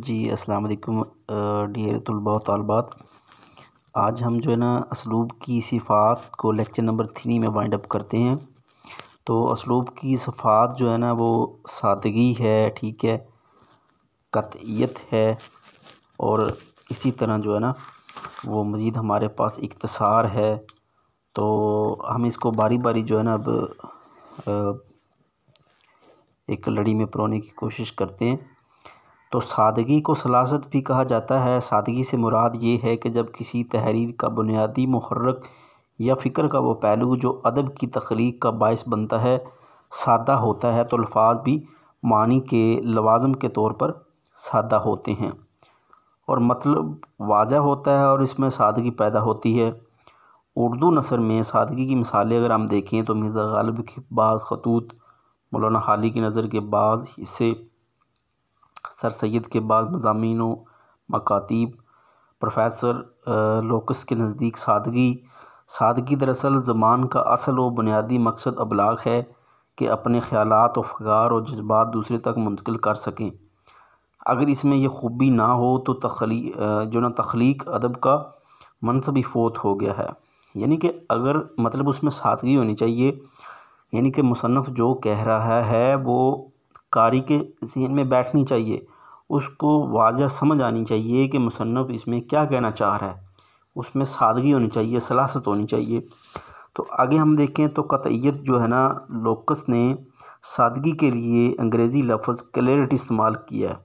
जी अस्सलाम वालेकुम डियर तलबा तलबात आज हम जो है ना असलूब की सिफ़ात को लेक्चर नंबर थ्री में वाइंड अप करते हैं तो असलूब की सिफ़ात जो है ना वो सादगी है ठीक है कतयत है और इसी तरह जो है ना वो मज़ीद हमारे पास इकतसार है तो हम इसको बारी बारी जो है ना अब एक लड़ी में परोने की कोशिश करते हैं तो सादगी को सलासत भी कहा जाता है सादगी से मुराद ये है कि जब किसी तहरीर का बुनियादी महरक या फ़िक्र का वो पहलू जो अदब की तख्लीक का बायस बनता है सादा होता है तो अल्फाज भी मानी के लवाजम के तौर पर सादा होते हैं और मतलब वाजह होता है और इसमें सादगी पैदा होती है उर्दू नसर में सादगी की मिसालें अगर हम देखें तो मिर्ज़ा गालिब के बाद खतूत मौलाना हाली की नज़र के बाद हिस्से सर सैद के बाद मजामी मकातीब प्रोफेसर लोकस के नज़दीक सादगी सादगी दरअसल ज़बान का असल व बुनियादी मकसद अबलाग है कि अपने ख्याल फगार और जज्बात दूसरे तक मुंतकिल कर सकें अगर इसमें यह खूबी ना हो तो तखली जो ना तख्लीक अदब का मनसब ही फोत हो गया है यानी कि अगर मतलब उसमें सादगी होनी चाहिए यानी कि मुसनफ़ जो कह रहा है वो कारी के ज़हन में बैठनी चाहिए उसको वाज़ह समझ आनी चाहिए कि मुसनफ़ इसमें क्या कहना चाह रहा है उसमें सादगी होनी चाहिए सलासत होनी चाहिए तो आगे हम देखें तो कतयत जो है ना लोकस ने सादगी के लिए अंग्रेज़ी लफ्ज़ क्लेरिटी इस्तेमाल किया है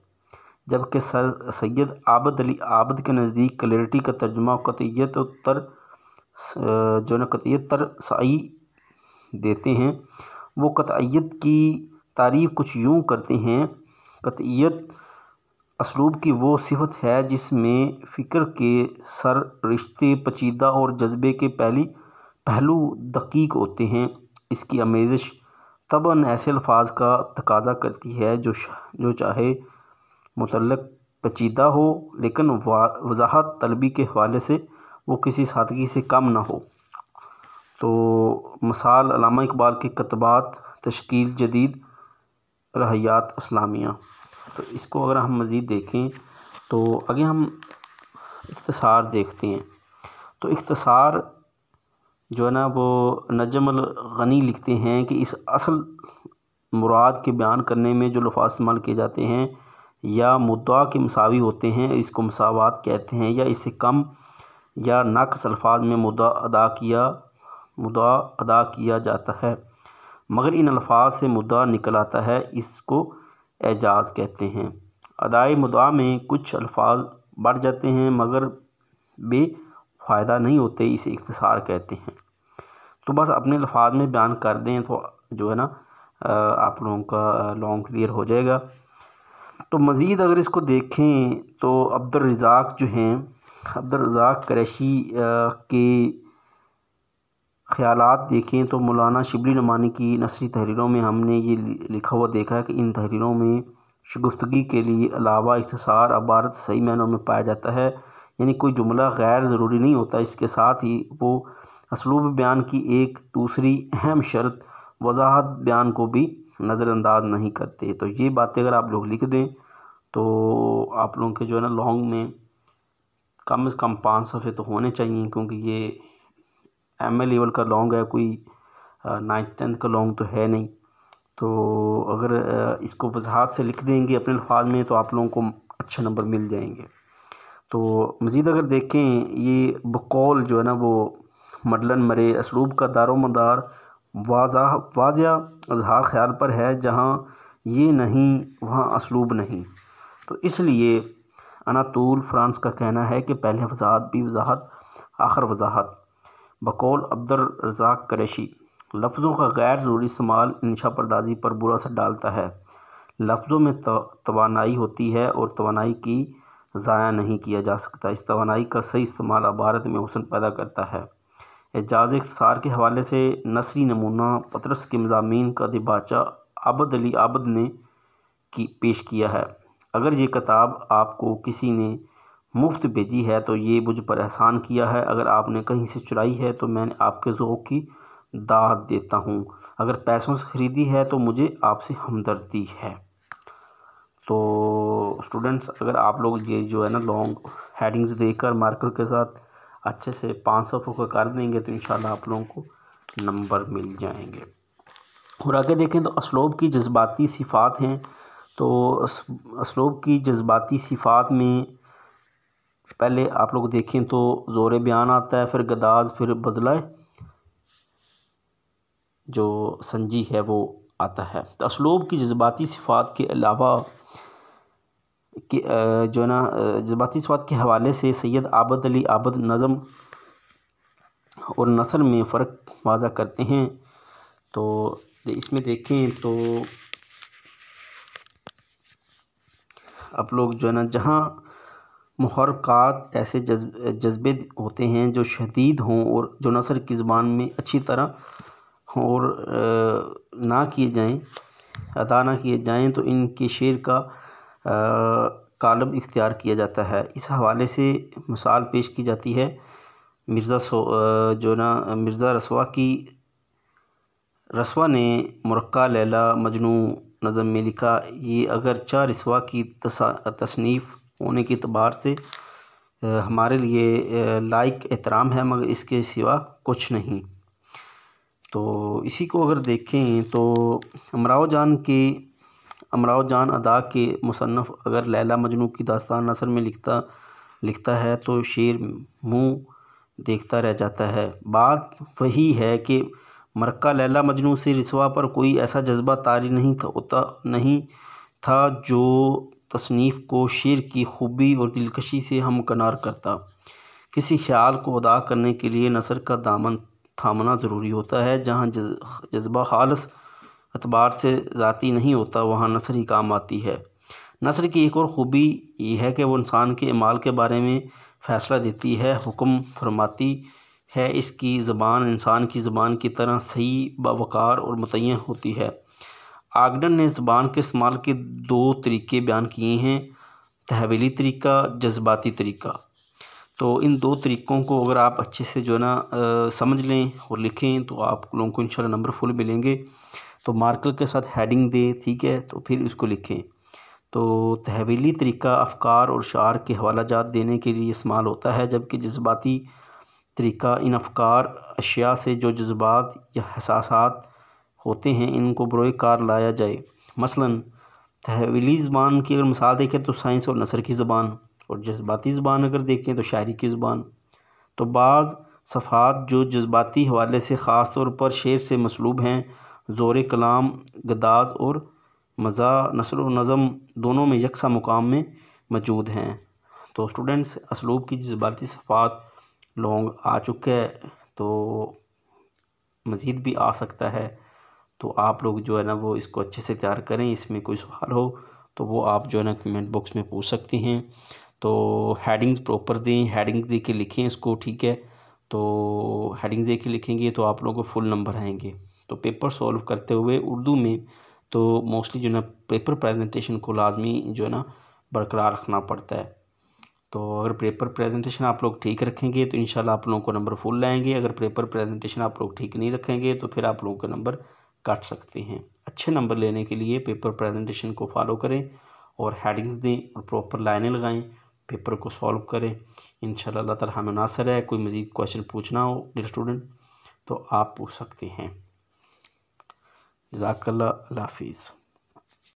जबकि सर सैद आबद अली आबद के नज़दीक क्लेरिटी का तर्जमा कतयत तर जो है कतयत तर सही देते हैं वो कतयत की तारीफ़ कुछ यूँ करते हैं कतियत असलूब की वो सिफ़त है जिसमें फ़िक्र के सर रिश्ते पचीदा और जज्बे के पहली पहलू दक़ीक़ होते हैं इसकी आमेज़िश तबन ऐसे अल्फाज का तकाज़ा करती है जो जो चाहे मुतलक पचीदा हो लेकिन वजाहत तलबी के हवाले से वो किसी सादगी से कम ना हो तो मसाल इकबाल के कतबात तश्कील जदीद रहयात इस्लामिया तो इसको अगर हम मज़ीद देखें तो आगे हम इख्तसार देखते हैं तो इख्तसार जो है ना वो नजमल गनी लिखते हैं कि इस असल मुराद के बयान करने में जो लफाज इस्तेमाल किए जाते हैं या मुद्दा के मसावी होते हैं इसको मसावत कहते हैं या इससे कम या नाकस अल्फाज में मुद्दा अदा किया मुद्दा अदा किया जाता है मगर इन अल्फाज से मुद्दा निकल आता है इसको एजाज़ कहते हैं अदाए मुदा में कुछ अल्फाज बढ़ जाते हैं मगर बे फ़ायदा नहीं होते इसे इख्तसार कहते हैं तो बस अपने अल्फाज में बयान कर दें तो जो है ना आप लोगों का लॉन्ग क्लियर हो जाएगा तो मज़ीद अगर इसको देखें तो अब्दुलरजाक जो हैं अब्दुलरजाक क्रैशी के ख़्याल देखें तो मौलाना शिबली नमानी की नसरी तहरीरों में हमने ये लिखा हुआ देखा है कि इन तहरीरों में शगुफ्तगी के लिए अलावा इतसार अबारत सही मैनों में पाया जाता है यानी कोई जुमला गैर ज़रूरी नहीं होता इसके साथ ही वो असलूब बयान की एक दूसरी अहम शर्त वजाहत बयान को भी नज़रअंदाज नहीं करते तो ये बातें अगर आप लोग लिख दें तो आप लोगों के जो है ना लॉन्ग में कम अज़ कम पाँच सफ़े तो होने चाहिए क्योंकि ये एम ए लेवल का लॉन्ग है कोई नाइन्थ टेंथ का लॉन्ग तो है नहीं तो अगर इसको वजाहत से लिख देंगे अपने अल्फाज में तो आप लोगों को अच्छे नंबर मिल जाएंगे तो मज़ीद अगर देखें ये बकौल जो है ना वो मडलन मरे असलूब का दारो मदार वाजा वाज़ अजहार ख्याल पर है जहाँ ये नहीं वहाँ असलूब नहीं तो इसलिए अनातूल फ्रांस का कहना है कि पहले वजाहत भी वजाहत आखिर वजाहत बकौल अब्दुलरज़ाक क़रैशी लफ्ज़ों का गैर ज़रूरी इस्तेमाल इंशा परदाजी पर बुरा असर डालता है लफ्ज़ों में तोानाई होती है और तोानाई की ज़ाया नहीं किया जा सकता इस तोानाई का सही इस्तेमाल अबारत में हुसन पैदा करता है एजाज अख्तसार के हवाले से नसरी नमूना पतरस के मजामी का दिबाचा आबद अली आबद ने की पेश किया है अगर ये किताब आपको किसी ने मुफ्त भेजी है तो ये मुझ पर एहसान किया है अगर आपने कहीं से चुराई है तो मैं आपके ज़ोक की दाद देता हूँ अगर पैसों से ख़रीदी है तो मुझे आपसे हमदर्दी है तो स्टूडेंट्स अगर आप लोग ये जो है ना लॉन्ग हेडिंग्स देकर मार्कर के साथ अच्छे से पाँच सौ फुका कर देंगे तो इन आप लोगों को नंबर मिल जाएंगे और आगे देखें तो असलोब की जज्बाती सिफ़ात हैं तो असलोब की जज्बाती सिफ़ात में पहले आप लोग देखें तो ज़ोर बयान आता है फिर गदाज फिर बजलाए जो संजी है वो आता है तो असलूब की जज्बाती सिफात के अलावा के जो है ना जज्बाती सिफात के हवाले से सैयद आबद अली आबद नज़म और नसर में फ़र्क वाजा करते हैं तो इसमें देखें तो आप लोग जो है ना जहाँ मुहरक़ात ऐसे जज्बे होते हैं जो शदीद हों और जो नसर की ज़ुबान में अच्छी तरह हों और ना किए जाएँ अदा ना किए जाएँ तो इनके शेर का कालब इख्तियार किया जाता है इस हवाले से मिसाल पेश की जाती है मिर्ज़ा सो जो ना मिर्ज़ा रसवा की रसवा ने मुरक्का लैला मजनू नज़म में लिखा ये अगर चार रसवा की तसनीफ़ होने के अतबार से हमारे लिए लाइक एहतराम है मगर इसके सिवा कुछ नहीं तो इसी को अगर देखें तो अमराव जान के अमराव जान अदा के मुसनफ़ अगर लैला मजनू की दास्तान नसर में लिखता लिखता है तो शेर मुँह देखता रह जाता है बात वही है कि मरक्का लैला मजनू से रिसवा पर कोई ऐसा जज्बा तारी नहीं था होता नहीं था जो तसनीफ़ को शेर की ख़ूबी और दिलकशी से हमकनार करता किसी ख़्याल को अदा करने के लिए नसर का दामन थामना ज़रूरी होता है जहाँ जज्बा ख़ालस अतबार से ज़ाती नहीं होता वहाँ नसर ही काम आती है नसर की एक और ख़ूबी यह है कि वो इंसान के अमाल के बारे में फ़ैसला देती है हुक्म फरमाती है इसकी ज़बान इंसान की ज़बान की तरह सही बावकार और मुतन होती है आगडन ने ज़बान के इस्तेमाल के दो तरीके बयान किए हैं तहवीली तरीका जज्बाती तरीका तो इन दो तरीक़ों को अगर आप अच्छे से जो है ना समझ लें और लिखें तो आप लोगों को इंशाल्लाह नंबर फुल मिलेंगे तो मार्कर के साथ हेडिंग दें ठीक है तो फिर इसको लिखें तो तहवीली तरीका अफकार और शार के हवाला जात देने के लिए इस्तेमाल होता है जबकि जज्बाती तरीका इन अफकार अशिया से जो जज्बात या एहसास होते हैं इनको बरोए कार लाया जाए मसला तहवीली ज़बान की अगर मिसाल देखें तो साइंस और नसर की ज़बान और जज्बाती ज़बान अगर देखें तो शायरी की ज़बान तो बाज़ सफ़ात जो जज्बाती हवाले से ख़ास तौर पर शेर से मसलूब हैं ज़ोर कलाम गदाज और मज़ा नसर व नज़म दोनों में यकसा मुकाम में मौजूद हैं तो स्टूडेंट्स इसलूब की जज्बाती सफ़ात लॉन्ग आ चुके हैं तो मज़ीद भी आ सकता है तो आप लोग जो है ना वो इसको अच्छे से तैयार करें इसमें कोई सवाल हो तो वो आप जो है ना कमेंट बॉक्स में पूछ सकती हैं तो हेडिंग्स प्रॉपर दें हेडिंग दे के लिखें इसको ठीक है तो हेडिंग दे के लिखेंगे तो आप लोगों को फुल नंबर आएंगे तो पेपर सॉल्व करते हुए उर्दू में तो मोस्टली जो है ना पेपर प्रेजेंटेशन को लाजमी जो है ना बरकरार रखना पड़ता है तो अगर पेपर प्रेजेंटेशन आप लोग ठीक रखेंगे तो इंशाल्लाह आप लोगों को नंबर फुल लाएंगे अगर पेपर प्रेजेंटेशन आप लोग ठीक नहीं रखेंगे तो फिर आप लोगों का नंबर काट सकते हैं अच्छे नंबर लेने के लिए पेपर प्रेजेंटेशन को फॉलो करें और हेडिंग्स दें और प्रॉपर लाइनें लगाएं पेपर को सॉल्व करें इन शाला तरह मुनासर है कोई मज़ीद क्वेश्चन पूछना हो डर स्टूडेंट तो आप पूछ सकते हैं जजाकल्ला हाफिज़